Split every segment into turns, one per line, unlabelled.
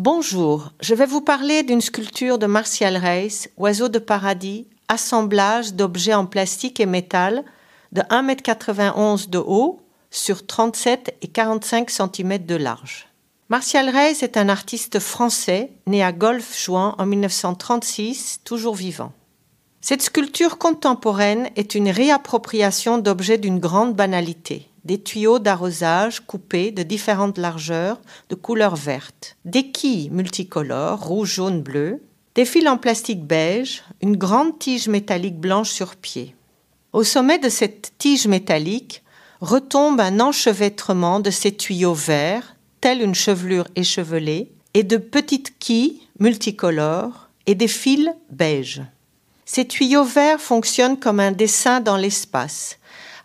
Bonjour, je vais vous parler d'une sculpture de Martial Reis, Oiseau de paradis, assemblage d'objets en plastique et métal de 1m91 de haut sur 37 et 45 cm de large. Martial Reis est un artiste français né à Golfe-Jouan en 1936, toujours vivant. Cette sculpture contemporaine est une réappropriation d'objets d'une grande banalité des tuyaux d'arrosage coupés de différentes largeurs de couleur verte, des quilles multicolores, rouge, jaune, bleu, des fils en plastique beige, une grande tige métallique blanche sur pied. Au sommet de cette tige métallique retombe un enchevêtrement de ces tuyaux verts, tels une chevelure échevelée, et de petites quilles multicolores et des fils beiges. Ces tuyaux verts fonctionnent comme un dessin dans l'espace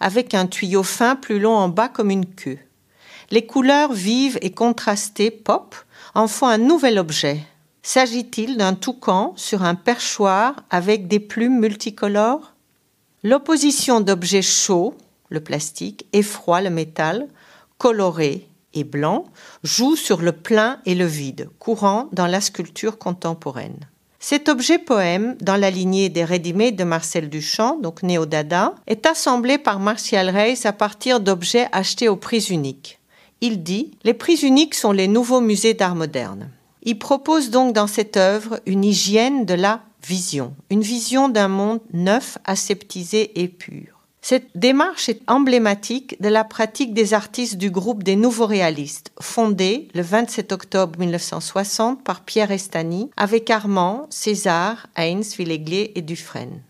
avec un tuyau fin plus long en bas comme une queue. Les couleurs vives et contrastées pop en font un nouvel objet. S'agit-il d'un toucan sur un perchoir avec des plumes multicolores L'opposition d'objets chauds, le plastique, et froids, le métal, colorés et blancs, joue sur le plein et le vide, courant dans la sculpture contemporaine. Cet objet poème, dans la lignée des rédimés de Marcel Duchamp, donc néo-dada, est assemblé par Martial Reis à partir d'objets achetés aux prises uniques. Il dit Les prises uniques sont les nouveaux musées d'art moderne. Il propose donc dans cette œuvre une hygiène de la vision, une vision d'un monde neuf, aseptisé et pur. Cette démarche est emblématique de la pratique des artistes du groupe des Nouveaux Réalistes, fondé le 27 octobre 1960 par Pierre Estany, avec Armand, César, Heinz, Villeglier et Dufresne.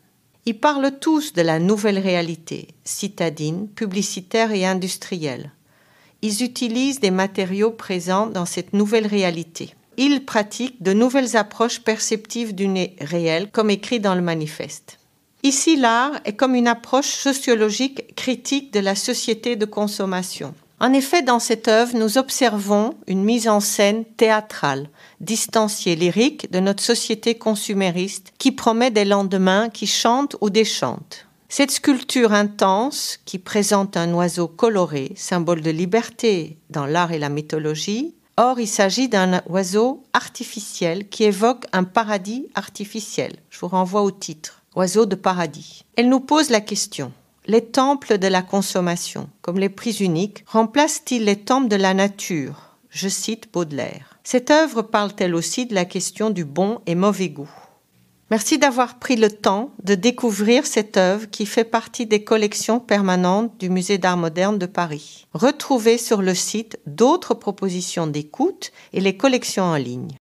Ils parlent tous de la nouvelle réalité, citadine, publicitaire et industrielle. Ils utilisent des matériaux présents dans cette nouvelle réalité. Ils pratiquent de nouvelles approches perceptives du réel, comme écrit dans le manifeste. Ici, l'art est comme une approche sociologique critique de la société de consommation. En effet, dans cette œuvre, nous observons une mise en scène théâtrale, distanciée lyrique de notre société consumériste qui promet des lendemains qui chantent ou déchantent. Cette sculpture intense, qui présente un oiseau coloré, symbole de liberté dans l'art et la mythologie, or il s'agit d'un oiseau artificiel qui évoque un paradis artificiel. Je vous renvoie au titre oiseau de paradis. Elle nous pose la question. Les temples de la consommation, comme les prix uniques, remplacent-ils les temples de la nature Je cite Baudelaire. Cette œuvre parle-t-elle aussi de la question du bon et mauvais goût Merci d'avoir pris le temps de découvrir cette œuvre qui fait partie des collections permanentes du Musée d'art moderne de Paris. Retrouvez sur le site d'autres propositions d'écoute et les collections en ligne.